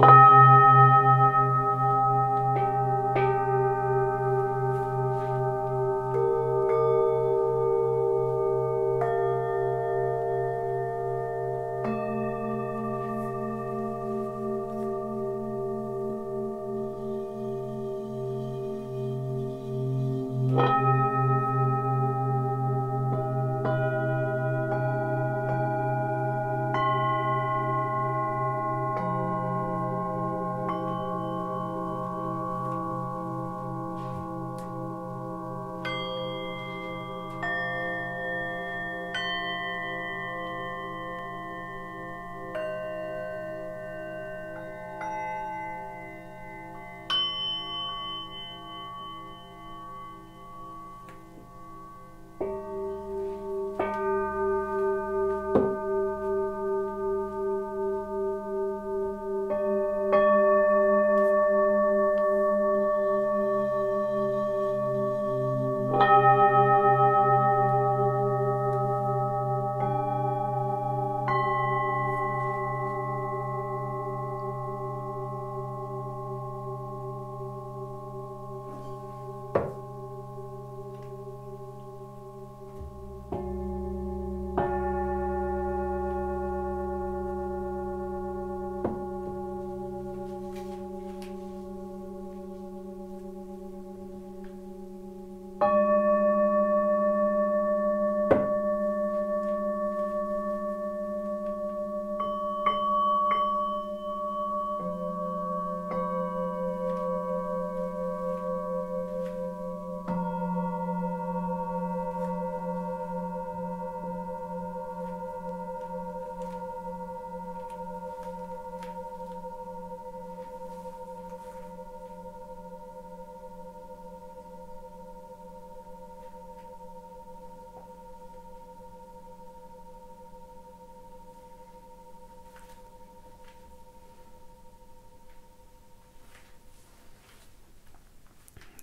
Thank you.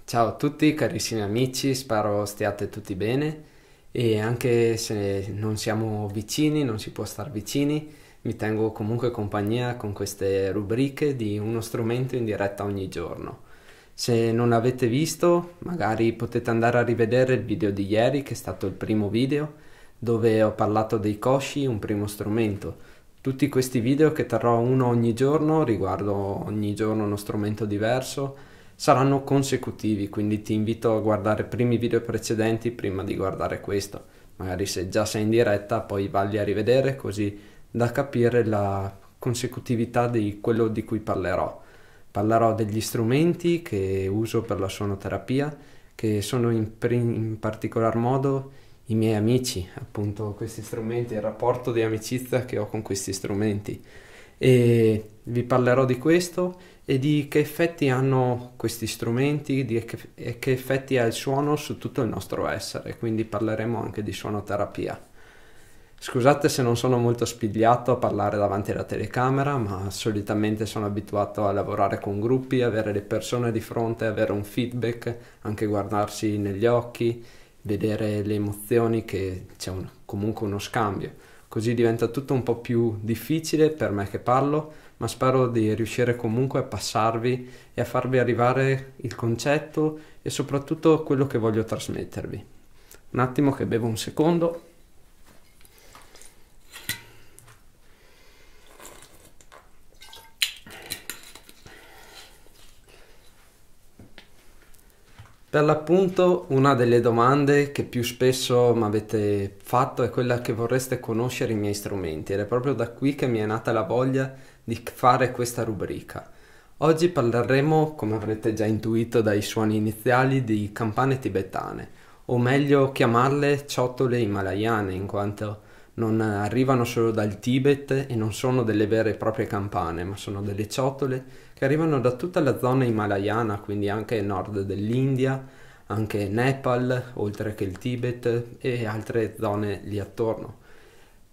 Ciao a tutti carissimi amici, spero stiate tutti bene e anche se non siamo vicini, non si può star vicini, vi tengo comunque compagnia con queste rubriche di uno strumento in diretta ogni giorno. Se non avete visto, magari potete andare a rivedere il video di ieri che è stato il primo video dove ho parlato dei cosci, un primo strumento. Tutti questi video che terrò uno ogni giorno, riguardo ogni giorno uno strumento diverso saranno consecutivi, quindi ti invito a guardare i primi video precedenti prima di guardare questo. Magari se già sei in diretta poi vagli a rivedere così da capire la consecutività di quello di cui parlerò. Parlerò degli strumenti che uso per la suonoterapia, che sono in, in particolar modo i miei amici, appunto questi strumenti, il rapporto di amicizia che ho con questi strumenti. E vi parlerò di questo e di che effetti hanno questi strumenti che, e che effetti ha il suono su tutto il nostro essere, quindi parleremo anche di suonoterapia. Scusate se non sono molto spigliato a parlare davanti alla telecamera, ma solitamente sono abituato a lavorare con gruppi, avere le persone di fronte, avere un feedback, anche guardarsi negli occhi, vedere le emozioni che c'è un, comunque uno scambio. Così diventa tutto un po' più difficile per me che parlo, ma spero di riuscire comunque a passarvi e a farvi arrivare il concetto e soprattutto quello che voglio trasmettervi. Un attimo che bevo un secondo. Per l'appunto una delle domande che più spesso mi avete fatto è quella che vorreste conoscere i miei strumenti ed è proprio da qui che mi è nata la voglia di fare questa rubrica. Oggi parleremo, come avrete già intuito dai suoni iniziali, di campane tibetane, o meglio chiamarle ciotole himalayane, in quanto non arrivano solo dal Tibet e non sono delle vere e proprie campane, ma sono delle ciotole che arrivano da tutta la zona himalayana, quindi anche nord dell'India, anche Nepal, oltre che il Tibet e altre zone lì attorno.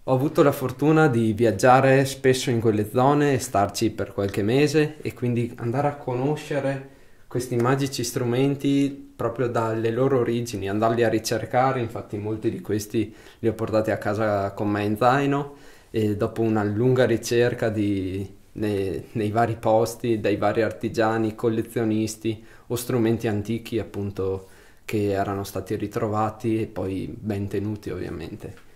Ho avuto la fortuna di viaggiare spesso in quelle zone e starci per qualche mese e quindi andare a conoscere questi magici strumenti proprio dalle loro origini, andarli a ricercare, infatti molti di questi li ho portati a casa con me in zaino e dopo una lunga ricerca di, nei, nei vari posti, dai vari artigiani, collezionisti o strumenti antichi appunto che erano stati ritrovati e poi ben tenuti ovviamente.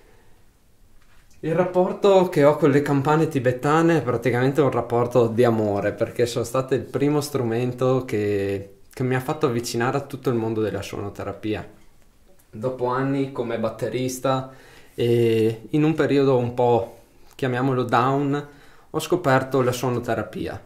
Il rapporto che ho con le campane tibetane è praticamente un rapporto di amore, perché sono state il primo strumento che, che mi ha fatto avvicinare a tutto il mondo della suonoterapia. Dopo anni come batterista e in un periodo un po', chiamiamolo down, ho scoperto la suonoterapia.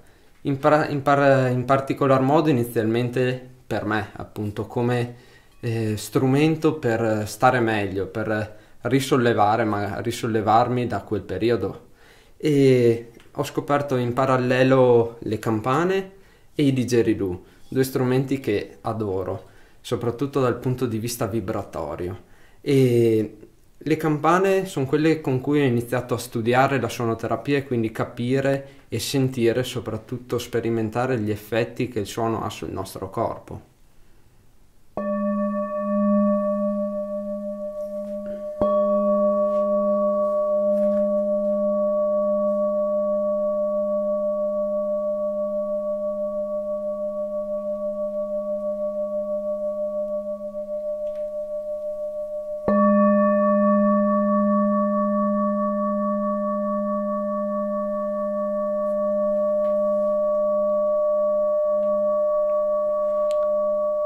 In, par- in, par- in particolar modo inizialmente per me, appunto, come eh, strumento per stare meglio, per risollevare, ma risollevarmi da quel periodo. E ho scoperto in parallelo le campane e i didgeridoo, due strumenti che adoro, soprattutto dal punto di vista vibratorio. E le campane sono quelle con cui ho iniziato a studiare la suonoterapia e quindi capire e sentire, soprattutto sperimentare gli effetti che il suono ha sul nostro corpo.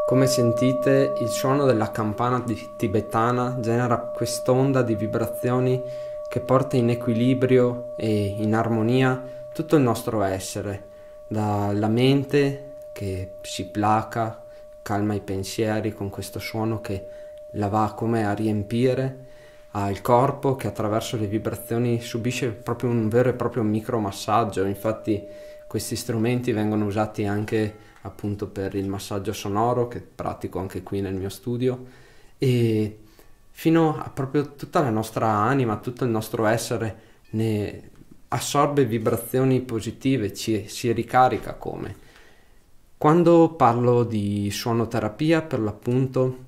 Come sentite, il suono della campana tibetana genera quest'onda di vibrazioni che porta in equilibrio e in armonia tutto il nostro essere, dalla mente che si placa, calma i pensieri con questo suono che la va come a riempire, al corpo che attraverso le vibrazioni subisce proprio un vero e proprio micromassaggio, infatti questi strumenti vengono usati anche appunto per il massaggio sonoro che pratico anche qui nel mio studio e fino a proprio tutta la nostra anima, tutto il nostro essere ne assorbe vibrazioni positive, ci, si ricarica come. Quando parlo di suonoterapia per l'appunto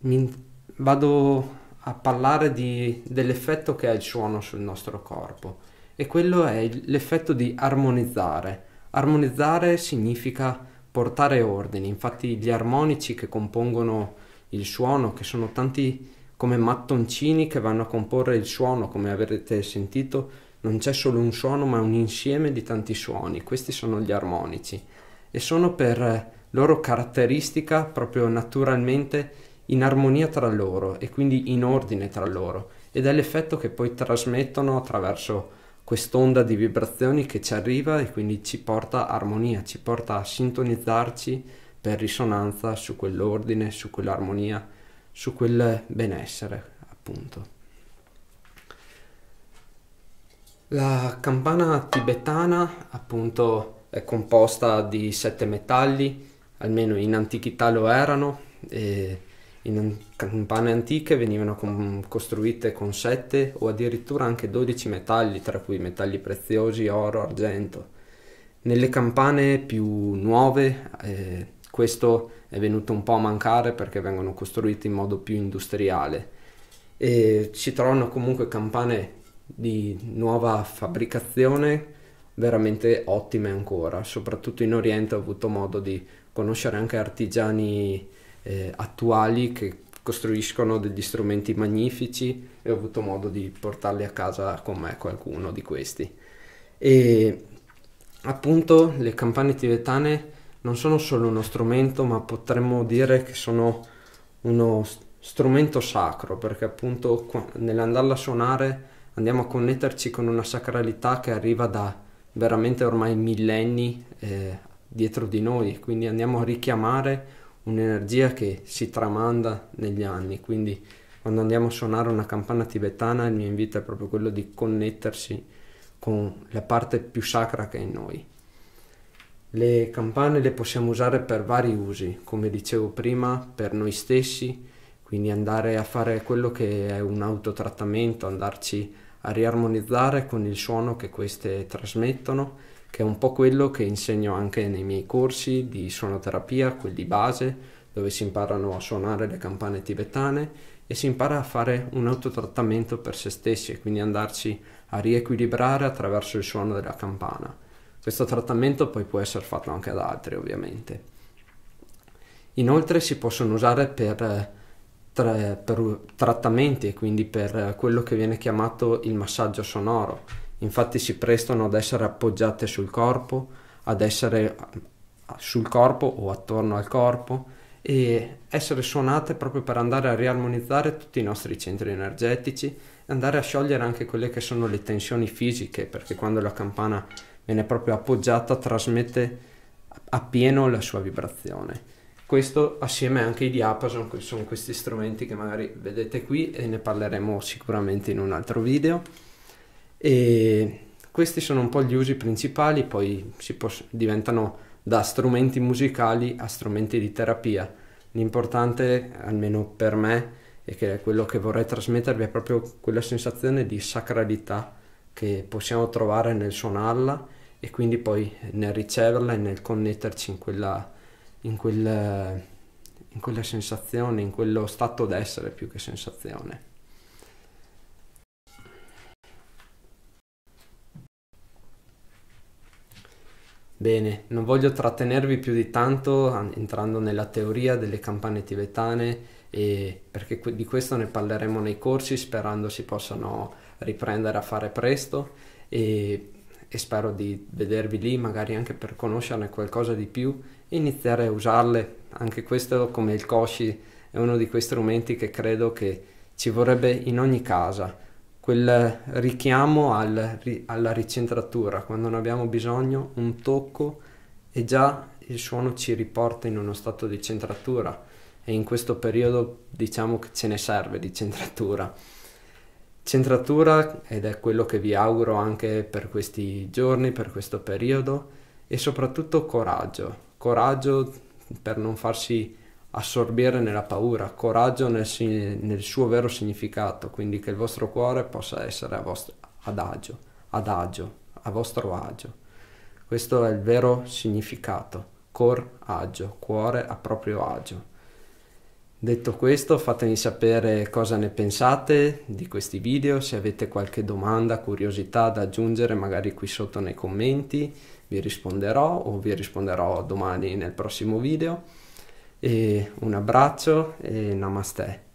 mi vado a parlare di, dell'effetto che ha il suono sul nostro corpo e quello è l'effetto di armonizzare Armonizzare significa portare ordine, infatti gli armonici che compongono il suono, che sono tanti come mattoncini che vanno a comporre il suono, come avrete sentito, non c'è solo un suono ma un insieme di tanti suoni, questi sono gli armonici e sono per loro caratteristica proprio naturalmente in armonia tra loro e quindi in ordine tra loro ed è l'effetto che poi trasmettono attraverso quest'onda di vibrazioni che ci arriva e quindi ci porta armonia, ci porta a sintonizzarci per risonanza su quell'ordine, su quell'armonia, su quel benessere, appunto. La campana tibetana, appunto, è composta di sette metalli, almeno in antichità lo erano, e in campane antiche venivano con, costruite con 7 o addirittura anche 12 metalli, tra cui metalli preziosi, oro, argento. Nelle campane più nuove eh, questo è venuto un po' a mancare perché vengono costruite in modo più industriale. E si trovano comunque campane di nuova fabbricazione veramente ottime ancora, soprattutto in Oriente ho avuto modo di conoscere anche artigiani eh, attuali che costruiscono degli strumenti magnifici e ho avuto modo di portarli a casa con me qualcuno di questi. E appunto le campane tibetane non sono solo uno strumento, ma potremmo dire che sono uno strumento sacro, perché appunto nell'andarla a suonare andiamo a connetterci con una sacralità che arriva da veramente ormai millenni eh, dietro di noi, quindi andiamo a richiamare un'energia che si tramanda negli anni, quindi quando andiamo a suonare una campana tibetana il mio invito è proprio quello di connettersi con la parte più sacra che è in noi. Le campane le possiamo usare per vari usi, come dicevo prima, per noi stessi, quindi andare a fare quello che è un autotrattamento, andarci a riarmonizzare con il suono che queste trasmettono che è un po' quello che insegno anche nei miei corsi di suonoterapia, quelli base, dove si imparano a suonare le campane tibetane e si impara a fare un autotrattamento per se stessi e quindi andarsi a riequilibrare attraverso il suono della campana. Questo trattamento poi può essere fatto anche ad altri, ovviamente. Inoltre si possono usare per, per trattamenti e quindi per quello che viene chiamato il massaggio sonoro, infatti si prestano ad essere appoggiate sul corpo, ad essere sul corpo o attorno al corpo e essere suonate proprio per andare a riarmonizzare tutti i nostri centri energetici e andare a sciogliere anche quelle che sono le tensioni fisiche, perché quando la campana viene proprio appoggiata trasmette appieno la sua vibrazione. Questo assieme anche ai diapason, che sono questi strumenti che magari vedete qui e ne parleremo sicuramente in un altro video. E questi sono un po' gli usi principali, poi si poss- diventano da strumenti musicali a strumenti di terapia. L'importante, almeno per me, e che è quello che vorrei trasmettervi, è proprio quella sensazione di sacralità che possiamo trovare nel suonarla e quindi poi nel riceverla e nel connetterci in quella, in quel, in quella sensazione, in quello stato d'essere più che sensazione. Bene, non voglio trattenervi più di tanto entrando nella teoria delle campane tibetane perché di questo ne parleremo nei corsi sperando si possano riprendere a fare presto e, e spero di vedervi lì magari anche per conoscerne qualcosa di più e iniziare a usarle. Anche questo come il Koshi è uno di quei strumenti che credo che ci vorrebbe in ogni casa quel richiamo al, alla ricentratura, quando ne abbiamo bisogno, un tocco e già il suono ci riporta in uno stato di centratura e in questo periodo diciamo che ce ne serve di centratura. Centratura ed è quello che vi auguro anche per questi giorni, per questo periodo e soprattutto coraggio, coraggio per non farsi assorbire nella paura, coraggio nel, nel, suo vero significato, quindi che il vostro cuore possa essere a vostro, ad agio, ad agio, a vostro agio. Questo è il vero significato, cor agio, cuore a proprio agio. Detto questo, fatemi sapere cosa ne pensate di questi video, se avete qualche domanda, curiosità da aggiungere magari qui sotto nei commenti, vi risponderò o vi risponderò domani nel prossimo video e un abbraccio e namaste.